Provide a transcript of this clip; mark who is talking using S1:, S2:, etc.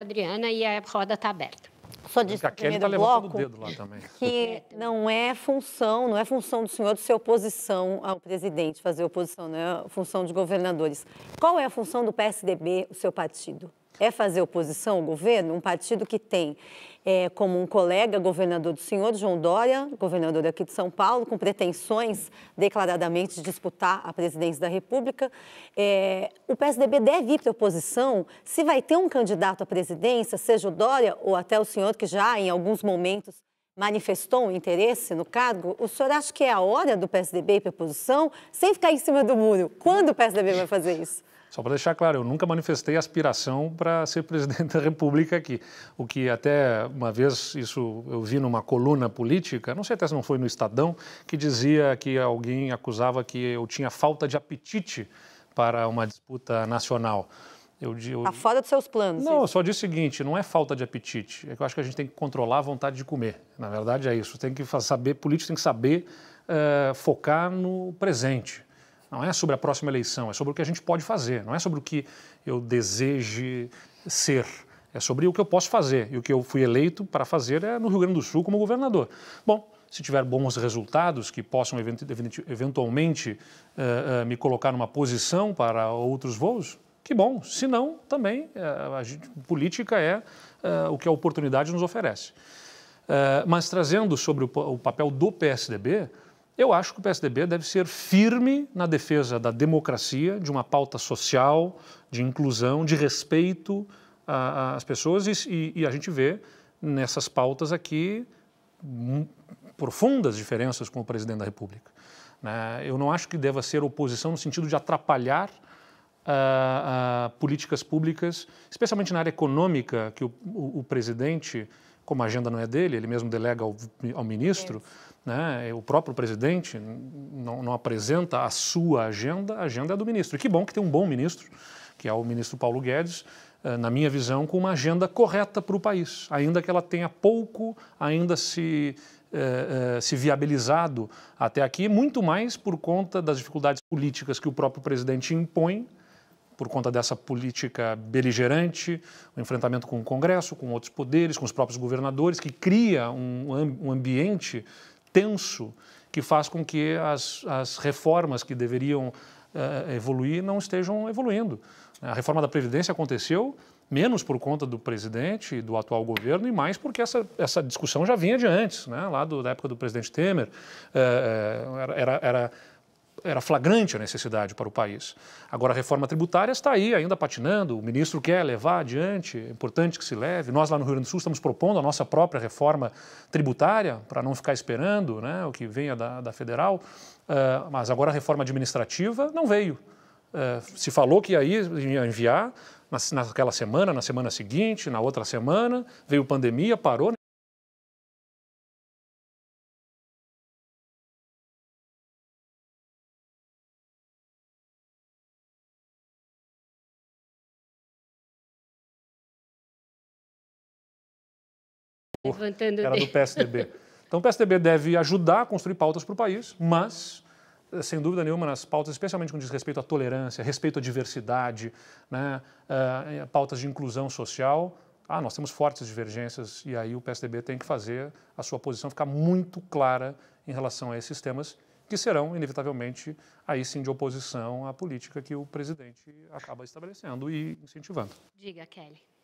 S1: Adriana e a roda está aberta. Só é
S2: disse que primeiro tá bloco
S1: que é, não é função, não é função do senhor de ser oposição ao presidente, fazer oposição, não é função de governadores. Qual é a função do PSDB, o seu partido? é fazer oposição ao governo, um partido que tem é, como um colega governador do senhor, João Dória, governador aqui de São Paulo, com pretensões declaradamente de disputar a presidência da República. É, o PSDB deve ir para a oposição se vai ter um candidato à presidência, seja o Dória ou até o senhor, que já em alguns momentos manifestou um interesse no cargo, o senhor acha que é a hora do PSDB ir para a posição sem ficar em cima do muro? Quando o PSDB vai fazer isso?
S2: Só para deixar claro, eu nunca manifestei aspiração para ser presidente da República aqui. O que até uma vez isso eu vi numa coluna política, não sei até se não foi no Estadão, que dizia que alguém acusava que eu tinha falta de apetite para uma disputa nacional. Eu, eu... Tá dos seus planos. Não, isso. eu só disse o seguinte: não é falta de apetite. É que eu acho que a gente tem que controlar a vontade de comer. Na verdade, é isso. Tem que saber, político tem que saber uh, focar no presente. Não é sobre a próxima eleição, é sobre o que a gente pode fazer. Não é sobre o que eu deseje ser. É sobre o que eu posso fazer. E o que eu fui eleito para fazer é no Rio Grande do Sul como governador. Bom, se tiver bons resultados que possam eventualmente uh, uh, me colocar numa posição para outros voos, que bom. Se não, também, é, a gente, política é, é, o que a oportunidade nos oferece. É, mas trazendo sobre o, o papel do PSDB, eu acho que o PSDB deve ser firme na defesa da democracia, de uma pauta social, de inclusão, de respeito às pessoas, e, e, a gente vê nessas pautas aqui hum, profundas diferenças com o presidente da República. Né? Eu não acho que deva ser oposição no sentido de atrapalhar a, a políticas públicas, especialmente na área econômica, que o, o, o, presidente, como a agenda não é dele, ele mesmo delega ao, ao ministro, né, é o próprio presidente não, não apresenta a sua agenda, a agenda é do ministro. E que bom que tem um bom ministro, que é o ministro Paulo Guedes, eh, na minha visão, com uma agenda correta para o país, ainda que ela tenha pouco ainda se, eh, eh, se viabilizado até aqui, muito mais por conta das dificuldades políticas que o próprio presidente impõe por conta dessa política beligerante, o enfrentamento com o Congresso, com outros poderes, com os próprios governadores, que cria um, um ambiente tenso que faz com que as, as reformas que deveriam uh, evoluir não estejam evoluindo. A reforma da Previdência aconteceu menos por conta do presidente e do atual governo e mais porque essa, essa discussão já vinha de antes, né? lá do, da época do presidente Temer. Uh, era, era era flagrante a necessidade para o país. Agora, a reforma tributária está aí, ainda patinando, o ministro quer levar adiante, é importante que se leve. Nós, lá no Rio Grande do Sul, estamos propondo a nossa própria reforma tributária, para não ficar esperando né, o que venha da, da federal. Uh, mas agora a reforma administrativa não veio. Uh, se falou que aí ia enviar, naquela semana, na semana seguinte, na outra semana, veio pandemia, parou.
S1: era do PSDB.
S2: Então o PSDB deve ajudar a construir pautas para o país, mas eh, sem dúvida nenhuma, nas pautas, especialmente com respeito à tolerância, respeito à diversidade, né, eh, eh, pautas de inclusão social, ah, nós temos fortes divergências e aí o PSDB tem que fazer a sua posição ficar muito clara em relação a esses temas que serão, inevitavelmente, aí sim de oposição à política que o presidente acaba estabelecendo e incentivando.
S1: Diga, Kelly.